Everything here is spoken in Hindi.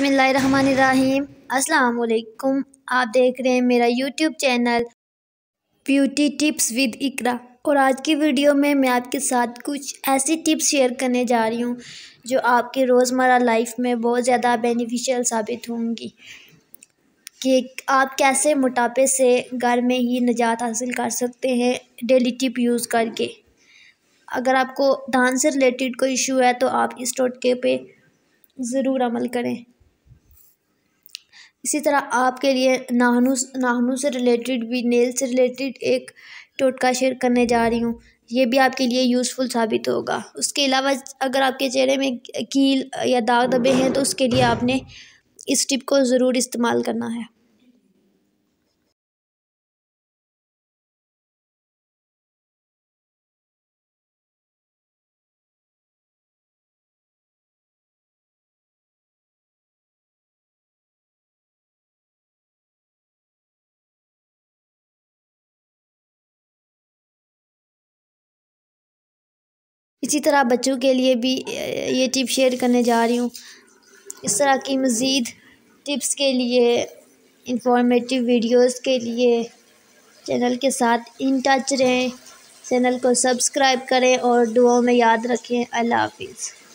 बसमीम अस्सलाम आप देख रहे हैं मेरा YouTube channel beauty tips with Iqra और आज की वीडियो में मैं आपके साथ कुछ ऐसी टिप्स शेयर करने जा रही हूँ जो आपके रोज़मर्रा लाइफ में बहुत ज़्यादा बेनिफिशियल साबित होंगी कि आप कैसे मोटापे से घर में ही निजात हासिल कर सकते हैं डेली टिप यूज़ करके अगर आपको डांस से रिलेटेड कोई इशू है तो आप इस टोटके पे ज़रूर अमल करें इसी तरह आपके लिए नाहनू नाहनू से रिलेटेड भी नेल से रिलेटेड एक टोटका शेयर करने जा रही हूँ ये भी आपके लिए यूज़फुल साबित होगा उसके अलावा अगर आपके चेहरे में कील या दाग दबे हैं तो उसके लिए आपने इस टिप को ज़रूर इस्तेमाल करना है इसी तरह बच्चों के लिए भी ये टिप शेयर करने जा रही हूँ इस तरह की मज़ीद टिप्स के लिए इंफॉर्मेटिव वीडियोस के लिए चैनल के साथ इन टच रहें चैनल को सब्सक्राइब करें और दुआओं में याद रखें अल्लाह हाफिज़